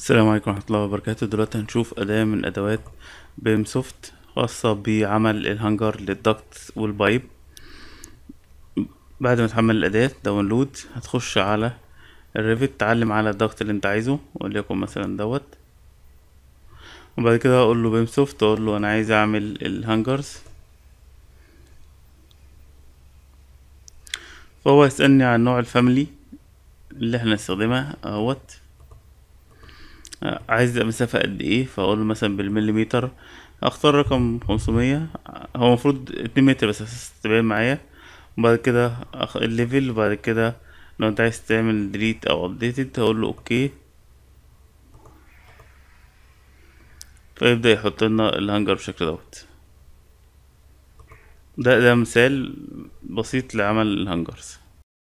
السلام عليكم ورحمة الله وبركاته دلوقتي هنشوف أداة من أدوات بيمسوفت خاصة بعمل الهانجر للضغط والبايب بعد ما تحمل الأداة داونلود هتخش على الريفت تعلم على الضغط اللي انت عايزه وليكن مثلا دوت وبعد كده هقول له بيمسوفت اقول له انا عايز اعمل الهانجرز فهو يسألني عن نوع الفاميلي اللي احنا نستخدمها اهوت آه، عايز مسافة قد ايه فاقول له مثلا بالمليمتر اختار رقم خمسمية هو المفروض اتنين متر بس عشان تبان معايا وبعد كده أخ... الليفل وبعد كده لو انت عايز تعمل ديليت او ابديتد هقول له اوكي فيبدأ يحط لنا الهانجر بالشكل دوت ده ده مثال بسيط لعمل الهانجرز